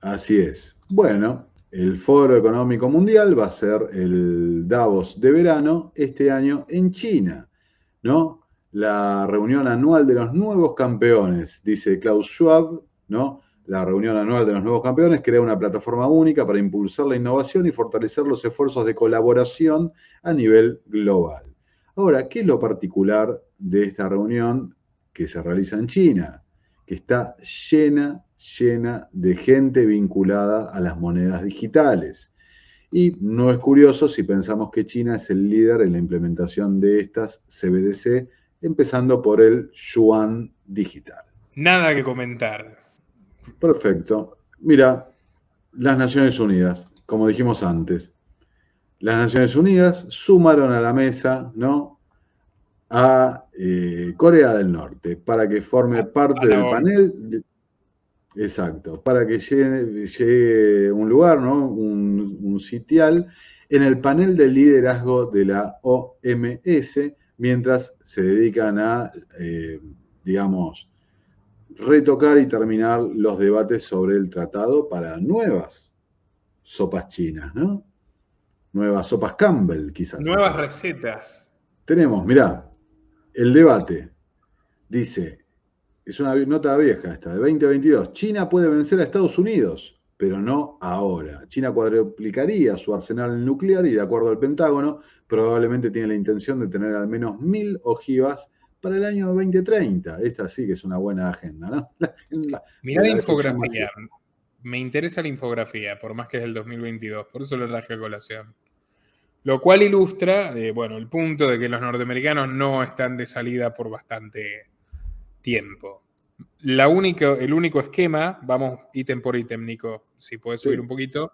Speaker 2: Así es. Bueno, el Foro Económico Mundial va a ser el Davos de verano este año en China. ¿no? La reunión anual de los nuevos campeones, dice Klaus Schwab, ¿no? La reunión anual de los nuevos campeones crea una plataforma única para impulsar la innovación y fortalecer los esfuerzos de colaboración a nivel global. Ahora, ¿qué es lo particular de esta reunión que se realiza en China? Que está llena, llena de gente vinculada a las monedas digitales. Y no es curioso si pensamos que China es el líder en la implementación de estas CBDC, empezando por el yuan digital.
Speaker 1: Nada que comentar.
Speaker 2: Perfecto. Mira, las Naciones Unidas, como dijimos antes, las Naciones Unidas sumaron a la mesa, ¿no? a eh, Corea del Norte para que forme ah, parte del panel Exacto, para que llegue, un lugar, ¿no? un, sitial, en el panel de liderazgo de la OMS, mientras se dedican a, eh, digamos, retocar y terminar los debates sobre el tratado para nuevas sopas chinas, ¿no? Nuevas sopas Campbell, quizás. Nuevas recetas. Tenemos, mirá, el debate. Dice, es una nota vieja esta, de 2022. China puede vencer a Estados Unidos, pero no ahora. China cuadruplicaría su arsenal nuclear y, de acuerdo al Pentágono, probablemente tiene la intención de tener al menos mil ojivas para el año 2030. Esta sí que es una buena agenda, ¿no? la, infografía.
Speaker 1: Me interesa la infografía, por más que es del 2022, por eso lo traje a colación. Lo cual ilustra, eh, bueno, el punto de que los norteamericanos no están de salida por bastante tiempo. La el único esquema, vamos ítem por ítem, Nico, si puedes subir un poquito.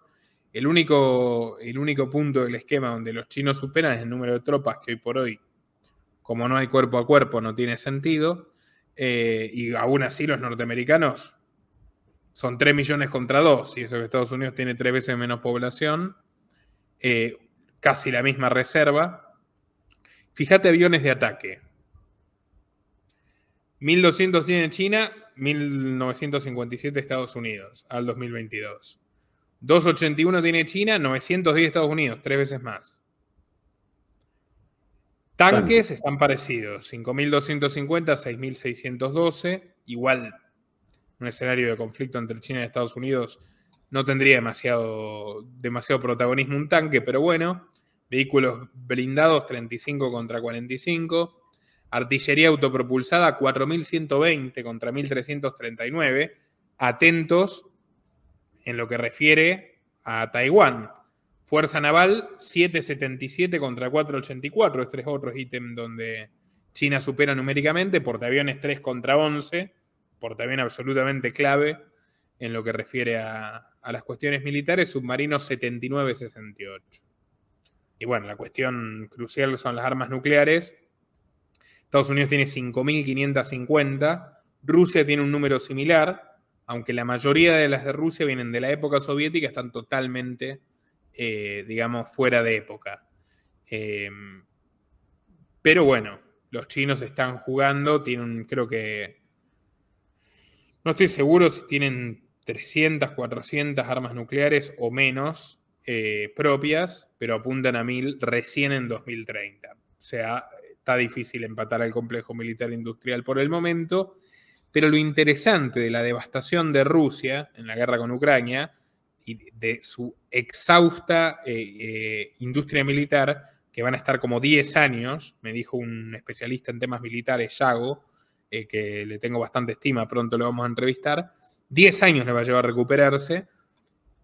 Speaker 1: El único, el único punto del esquema donde los chinos superan es el número de tropas que hoy por hoy, como no hay cuerpo a cuerpo, no tiene sentido. Eh, y aún así los norteamericanos son 3 millones contra 2, y eso que Estados Unidos tiene 3 veces menos población, eh, casi la misma reserva. Fíjate aviones de ataque, 1200 tiene China, 1957 Estados Unidos al 2022. 281 tiene China, 910 Estados Unidos, tres veces más. Tanques están parecidos, 5.250, 6.612, igual un escenario de conflicto entre China y Estados Unidos no tendría demasiado, demasiado protagonismo un tanque, pero bueno, vehículos blindados 35 contra 45, Artillería autopropulsada 4120 contra 1339. Atentos en lo que refiere a Taiwán. Fuerza naval 777 contra 484. Este es otro ítem donde China supera numéricamente. Portaaviones 3 contra 11. Portaaviones absolutamente clave en lo que refiere a, las cuestiones militares. Submarinos 79-68. Y bueno, la cuestión crucial son las armas nucleares Estados Unidos tiene 5.550, Rusia tiene un número similar, aunque la mayoría de las de Rusia vienen de la época soviética, están totalmente, eh, digamos, fuera de época. Em, pero bueno, los chinos están jugando, tienen, creo que, no estoy seguro si tienen 300, 400 armas nucleares o menos eh, propias, pero apuntan a 1000 recién en 2030. O sea, está difícil empatar al complejo militar industrial por el momento, pero lo interesante de la devastación de Rusia en la guerra con Ucrania y de su exhausta eh, eh, industria militar, que van a estar como 10 años, me dijo un especialista en temas militares, Yago, eh, que le tengo bastante estima, pronto lo vamos a entrevistar, 10 años le va a llevar a recuperarse,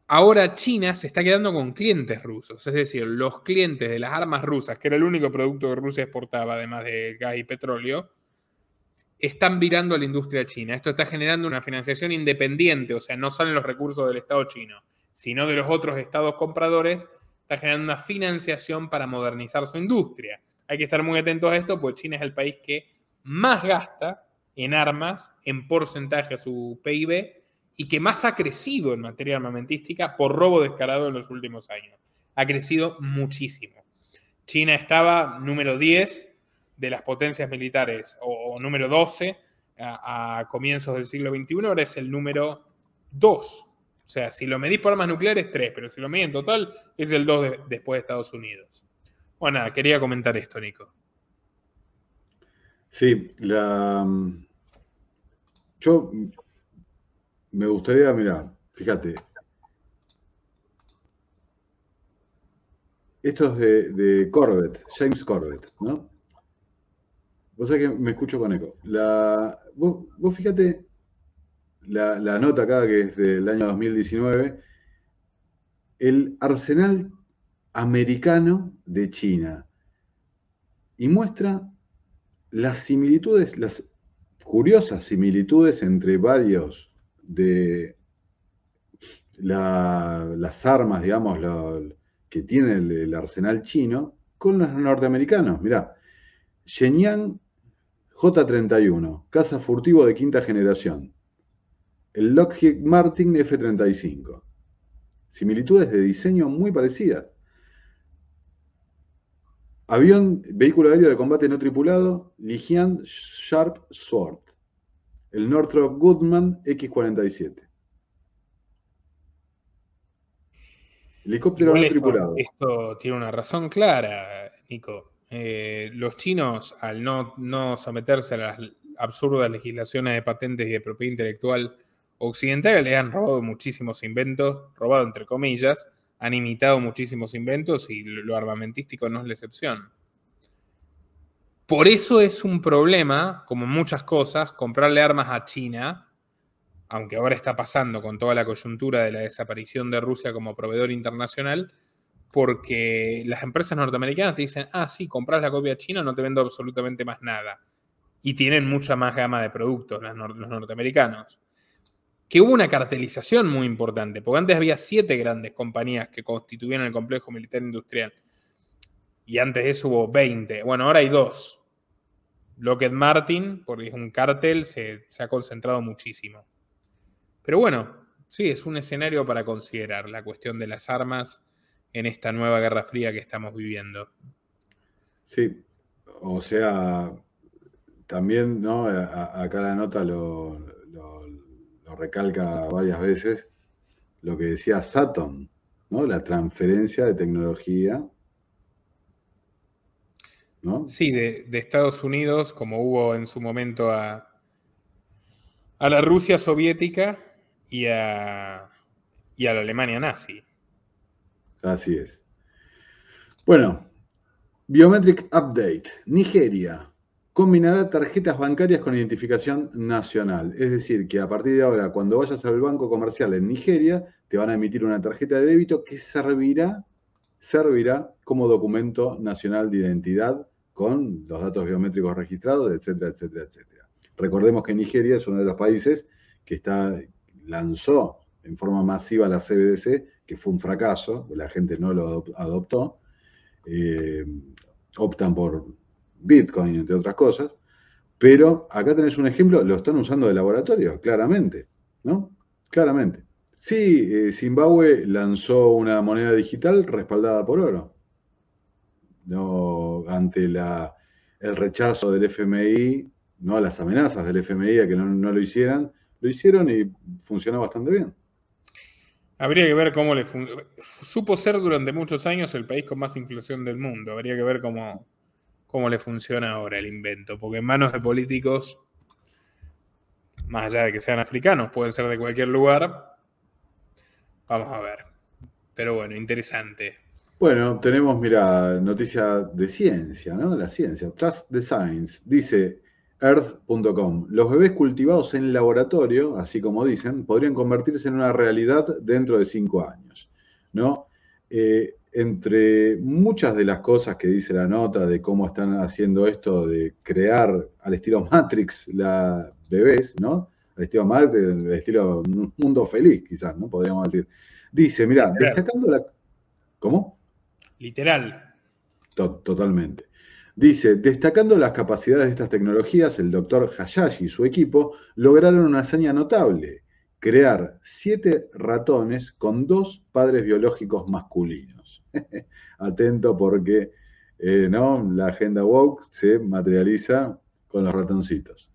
Speaker 1: Ahora China se está quedando con clientes rusos, es decir, los clientes de las armas rusas, que era el único producto que Rusia exportaba, además de gas y petróleo, están virando a la industria china. Esto está generando una financiación independiente, o sea, no salen los recursos del Estado chino, sino de los otros estados compradores, está generando una financiación para modernizar su industria. Hay que estar muy atentos a esto, porque China es el país que más gasta en armas en porcentaje a su PIB y que más ha crecido en materia armamentística por robo descarado en los últimos años. Ha crecido muchísimo. China estaba número 10 de las potencias militares o, número 12 a, comienzos del siglo XXI, ahora es el número 2. O sea, si lo medís por armas nucleares, 3, pero si lo medís en total, es el 2 después de Estados Unidos. Bueno, nada, quería comentar esto, Nico.
Speaker 2: Sí, la... yo me gustaría, mira, fíjate. Esto es de, Corbett, James Corbett, ¿no? Vos sabés que me escucho con eco. La, vos, fíjate la, la, nota acá que es del año 2019, el arsenal americano de China, y muestra las similitudes, las curiosas similitudes entre varios de las armas, digamos, que tiene el, arsenal chino con los norteamericanos. Mirá, Shenyang J-31, caza furtivo de quinta generación. El Lockheed Martin F-35. Similitudes de diseño muy parecidas. Avión, vehículo aéreo de combate no tripulado, Lijian Sharp Sword el Northrop Goodman X-47. Helicóptero tripulado.
Speaker 1: Esto tiene una razón clara, Nico. Eh, los chinos, al no, no someterse a las absurdas legislaciones de patentes y de propiedad intelectual occidental, le han robado muchísimos inventos, robado entre comillas, han imitado muchísimos inventos y lo armamentístico no es la excepción. Por eso es un problema, como muchas cosas, comprarle armas a China, aunque ahora está pasando con toda la coyuntura de la desaparición de Rusia como proveedor internacional, porque las empresas norteamericanas te dicen, ah, sí, compras la copia China, no te vendo absolutamente más nada. Y tienen mucha más gama de productos los, los norteamericanos. Que hubo una cartelización muy importante, porque antes había siete grandes compañías que constituían el complejo militar industrial y antes de eso hubo 20. Bueno, ahora hay dos. Lockheed Martin, porque es un cártel, se, ha concentrado muchísimo. Pero bueno, sí, es un escenario para considerar la cuestión de las armas en esta nueva Guerra Fría que estamos viviendo.
Speaker 2: Sí, o sea, también, ¿no? A, acá la nota lo, recalca varias veces, lo que decía Saturn, ¿no? La transferencia de tecnología
Speaker 1: Sí, de, de Estados Unidos, como hubo en su momento a, la Rusia soviética y a, y a la Alemania nazi.
Speaker 2: Así es. Bueno, Biometric Update. Nigeria combinará tarjetas bancarias con identificación nacional. Es decir, que a partir de ahora, cuando vayas al banco comercial en Nigeria, te van a emitir una tarjeta de débito que servirá, servirá como documento nacional de identidad con los datos biométricos registrados, etcétera, etcétera, etcétera. Recordemos que Nigeria es uno de los países que está, lanzó en forma masiva la CBDC, que fue un fracaso, la gente no lo adoptó, eh, optan por Bitcoin, entre otras cosas, pero acá tenés un ejemplo, lo están usando de laboratorio, claramente, ¿no? Claramente. Sí, eh, Zimbabue lanzó una moneda digital respaldada por oro no ante el rechazo del FMI, no a las amenazas del FMI a que no, lo hicieran, lo hicieron y funcionó bastante bien.
Speaker 1: Habría que ver cómo le supo ser durante muchos años el país con más inclusión del mundo. Habría que ver cómo le funciona ahora el invento, porque en manos de políticos, más allá de que sean africanos, pueden ser de cualquier lugar. Vamos a ver. Pero bueno, interesante.
Speaker 2: Bueno, tenemos, mira, noticia de ciencia, ¿no? La ciencia. Trust the Science dice earth.com. Los bebés cultivados en laboratorio, así como dicen, podrían convertirse en una realidad dentro de cinco años, ¿no? Eh, entre muchas de las cosas que dice la nota de cómo están haciendo esto de crear al estilo Matrix la bebés, ¿no? Al estilo Matrix, al estilo mundo feliz, quizás, ¿no? Podríamos decir. Dice, mira, destacando la... ¿Cómo?
Speaker 1: literal.
Speaker 2: Totalmente. Dice, destacando las capacidades de estas tecnologías, el doctor Hayashi y su equipo lograron una hazaña notable, crear siete ratones con dos padres biológicos masculinos. Atento porque eh, ¿no? la agenda woke se materializa con los ratoncitos.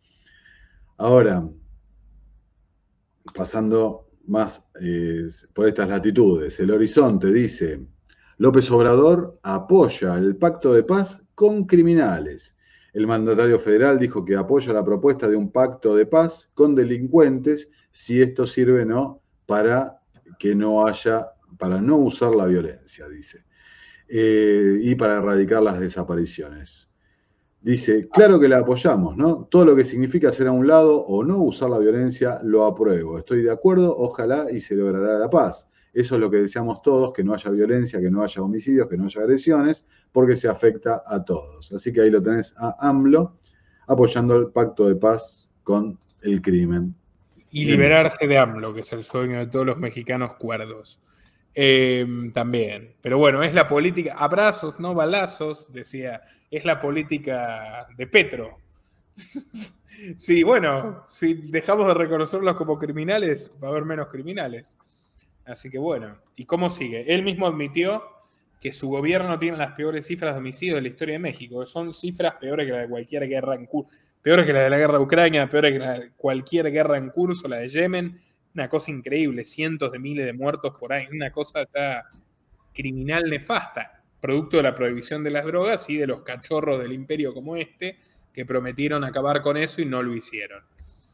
Speaker 2: Ahora, pasando más eh, por estas latitudes, el horizonte dice López Obrador apoya el pacto de paz con criminales. El mandatario federal dijo que apoya la propuesta de un pacto de paz con delincuentes si esto sirve no para que no haya, para no usar la violencia, dice, eh, y para erradicar las desapariciones. Dice, claro que la apoyamos, ¿no? Todo lo que significa ser a un lado o no usar la violencia, lo apruebo. Estoy de acuerdo, ojalá y se logrará la paz. Eso es lo que deseamos todos, que no haya violencia, que no haya homicidios, que no haya agresiones, porque se afecta a todos. Así que ahí lo tenés a AMLO apoyando el pacto de paz con el crimen.
Speaker 1: Y liberarse de AMLO, que es el sueño de todos los mexicanos cuerdos. Eh, también. Pero bueno, es la política, abrazos, no balazos, decía, es la política de Petro. sí, bueno, si dejamos de reconocerlos como criminales, va a haber menos criminales. Así que bueno, ¿y cómo sigue? Él mismo admitió que su gobierno tiene las peores cifras de homicidios de la historia de México. Son cifras peores que la de cualquier guerra en curso, peores que la de la guerra de Ucrania, peores que la de cualquier guerra en curso, la de Yemen. Una cosa increíble, cientos de miles de muertos por ahí, una cosa ya criminal nefasta, producto de la prohibición de las drogas y de los cachorros del imperio como este, que prometieron acabar con eso y no lo hicieron.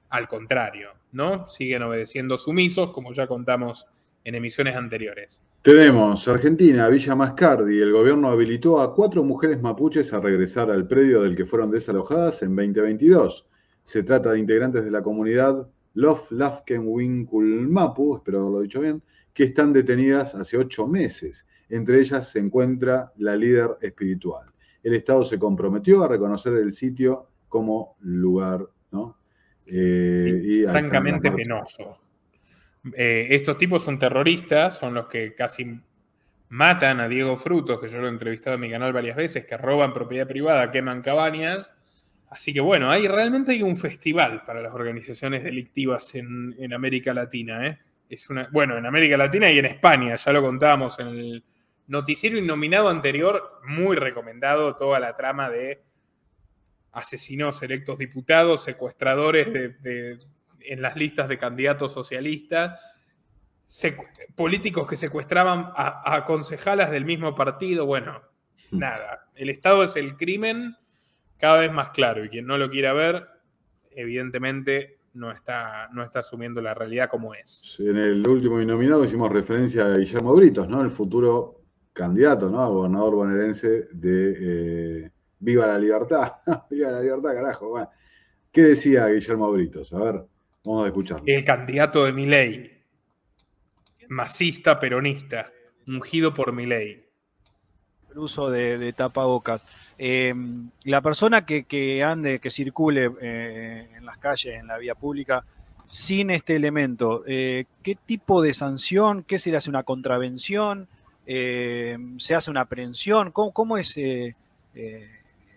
Speaker 1: Al contrario, ¿no? Siguen obedeciendo sumisos, como ya contamos en emisiones anteriores.
Speaker 2: Tenemos Argentina, Villa Mascardi. El gobierno habilitó a cuatro mujeres mapuches a regresar al predio del que fueron desalojadas en 2022. Se trata de integrantes de la comunidad Lof Lafken Mapu, espero haberlo dicho bien, que están detenidas hace ocho meses. Entre ellas se encuentra la líder espiritual. El Estado se comprometió a reconocer el sitio como lugar, ¿no? Eh, y francamente penoso.
Speaker 1: Eh, estos tipos son terroristas, son los que casi matan a Diego Frutos, que yo lo he entrevistado en mi canal varias veces, que roban propiedad privada, queman cabañas. Así que bueno, hay, realmente hay un festival para las organizaciones delictivas en, América Latina. ¿eh? Es una, bueno, en América Latina y en España, ya lo contábamos en el noticiero innominado anterior, muy recomendado toda la trama de asesinos electos diputados, secuestradores de en las listas de candidatos socialistas, políticos que secuestraban a, concejalas del mismo partido. Bueno, hmm. nada. El Estado es el crimen cada vez más claro y quien no lo quiera ver, evidentemente no está, no está asumiendo la realidad como es. En
Speaker 2: el último nominado hicimos referencia a Guillermo Britos, ¿no? El futuro candidato, ¿no? A gobernador bonaerense de eh, Viva la Libertad. Viva la Libertad, carajo. ¿Qué decía Guillermo Britos? A ver.
Speaker 1: El candidato de Milei, masista peronista, ungido por Milei. El uso de, tapabocas. Eh, la persona que, ande, que circule eh, en las calles, en la vía pública, sin este elemento, eh, ¿qué tipo de sanción? ¿Qué se le hace una contravención? ¿Se hace una aprehensión?
Speaker 2: cómo es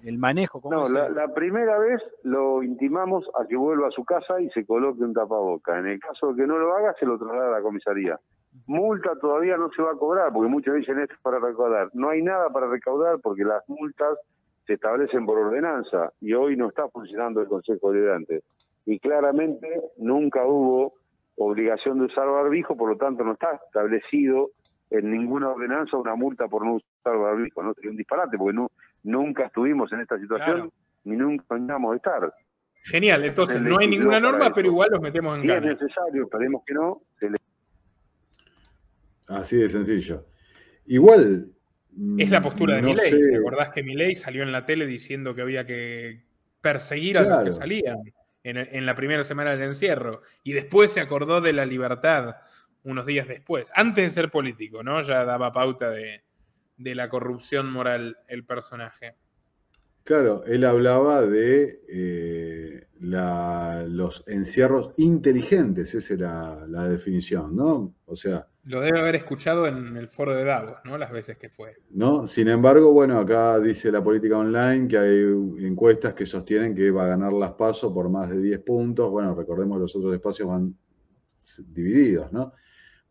Speaker 2: el manejo? no, la, primera vez lo intimamos a que vuelva a su casa y se coloque un tapaboca. En el caso de que no lo haga, se lo traslada a la comisaría. Multa todavía no se va a cobrar, porque muchos dicen esto es para recaudar. No hay nada para recaudar porque las multas se establecen por ordenanza y hoy no está funcionando el Consejo de Dante Y claramente nunca hubo obligación de usar barbijo, por lo tanto no está establecido en ninguna ordenanza una multa por no usar barbijo, ¿no? Sería un disparate, porque no, nunca estuvimos en esta situación ni nunca soñamos de estar.
Speaker 1: Genial, entonces no hay ninguna norma, pero igual los metemos en si es
Speaker 2: necesario, esperemos que no. Así de sencillo. Igual. Mm, es la postura de mi Milei. ¿Te acordás
Speaker 1: que Milei salió en la tele diciendo que había que perseguir a los que salían en la primera semana del encierro? Y después se acordó de la libertad unos días después, antes de ser político, ¿no? Ya daba pauta de, la corrupción moral el personaje.
Speaker 2: Claro, él hablaba de eh, los encierros inteligentes, esa era la, definición, ¿no? O sea.
Speaker 1: Lo debe haber escuchado en el foro de Davos, ¿no? Las veces que fue.
Speaker 2: No, sin embargo, bueno, acá dice la política online que hay encuestas que sostienen que va a ganar las PASO por más de 10 puntos. Bueno, recordemos los otros espacios van divididos, ¿no?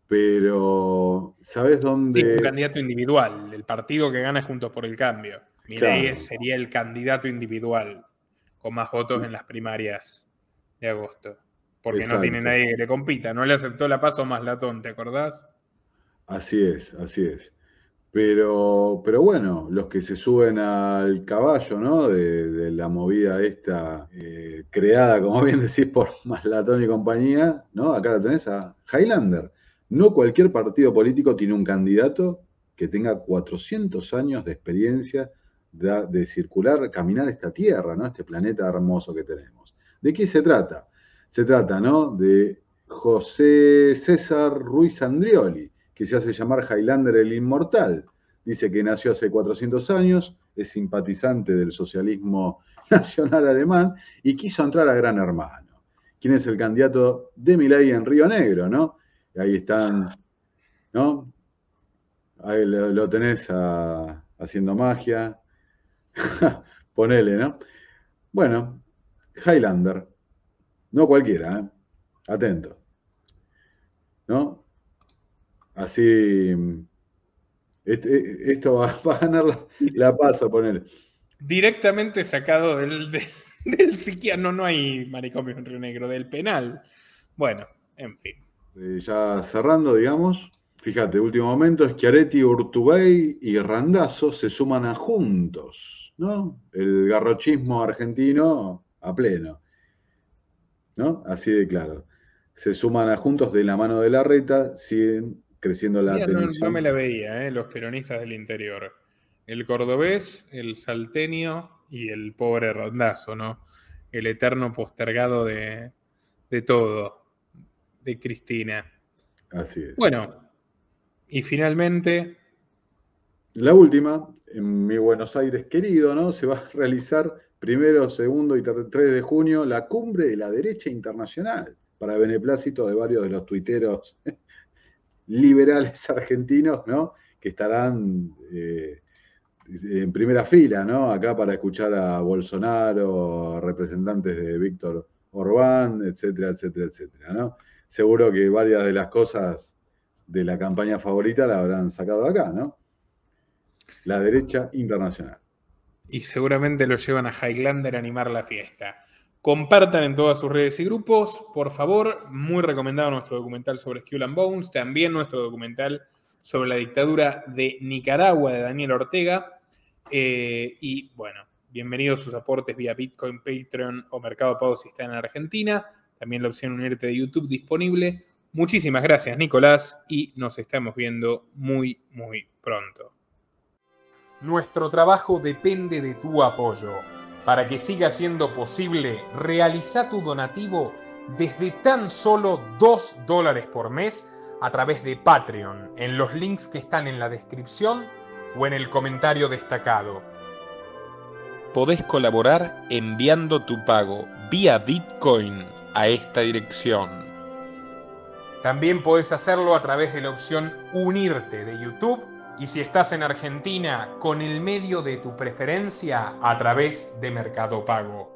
Speaker 2: Pero, ¿sabes dónde? Sí, un
Speaker 1: candidato individual. El partido que gana es Juntos por el Cambio. mira sería el candidato individual con más votos en las primarias de agosto. Porque no tiene nadie que le compita. No le aceptó la paso más latón, ¿te acordás?
Speaker 2: Así es, así es. Pero, pero bueno, los que se suben al caballo, ¿no? De, la movida esta eh, creada, como bien decís, por Maslatón y compañía, ¿no? Acá la tenés a Highlander no cualquier partido político tiene un candidato que tenga 400 años de experiencia de, circular, caminar esta tierra, ¿no? Este planeta hermoso que tenemos. ¿De qué se trata? Se trata, ¿no? De José César Ruiz Andrioli, que se hace llamar Highlander el Inmortal. Dice que nació hace 400 años, es simpatizante del socialismo nacional alemán y quiso entrar a Gran Hermano. ¿Quién es el candidato de Milay en Río Negro, no? ahí están, ¿no? Ahí lo, tenés haciendo magia. Ponele, ¿no? Bueno, Highlander. No cualquiera, ¿eh? Atento. ¿No? Así. Este, esto va, a ganar la, la paso, ponele.
Speaker 1: Directamente sacado del, del, psiquiatra. No, no hay maricomio en Río Negro, del penal. Bueno, en fin.
Speaker 2: Eh, ya cerrando, digamos, fíjate, último momento, Schiaretti, Urtubey y Randazzo se suman a juntos, ¿no? El garrochismo argentino a pleno, ¿no? Así de claro. Se suman a juntos de la mano de la reta, siguen creciendo la atención no, me
Speaker 1: la veía, ¿eh? los peronistas del interior. El cordobés, el salteño y el pobre Randazzo, ¿no? El eterno postergado de, de todo de Cristina. Así es. Bueno, y finalmente...
Speaker 2: La última, en mi Buenos Aires querido, ¿no? Se va a realizar primero, segundo y 3 de junio la cumbre de la derecha internacional para beneplácito de varios de los tuiteros liberales argentinos, ¿no? Que estarán eh, en primera fila, ¿no? Acá para escuchar a Bolsonaro, representantes de Víctor Orbán, etcétera, etcétera, etcétera, ¿no? seguro que varias de las cosas de la campaña favorita la habrán sacado acá, ¿no? La derecha internacional.
Speaker 1: Y seguramente lo llevan a Highlander a animar la fiesta. Compartan en todas sus redes y grupos, por favor. Muy recomendado nuestro documental sobre Skull Bones, también nuestro documental sobre la dictadura de Nicaragua de Daniel Ortega. Eh, y bueno, bienvenidos sus aportes vía Bitcoin, Patreon o Mercado Pago si están en Argentina también la opción unirte de YouTube disponible. Muchísimas gracias, Nicolás, y nos estamos viendo muy, muy pronto. Nuestro trabajo depende de tu apoyo. Para que siga siendo posible, realiza tu donativo desde tan solo 2 dólares por mes a través de Patreon, en los links que están en la descripción o en el comentario destacado. Podés colaborar enviando tu pago vía Bitcoin a esta dirección. También puedes hacerlo a través de la opción Unirte de YouTube y si estás en Argentina con el medio de tu preferencia a través de Mercado Pago.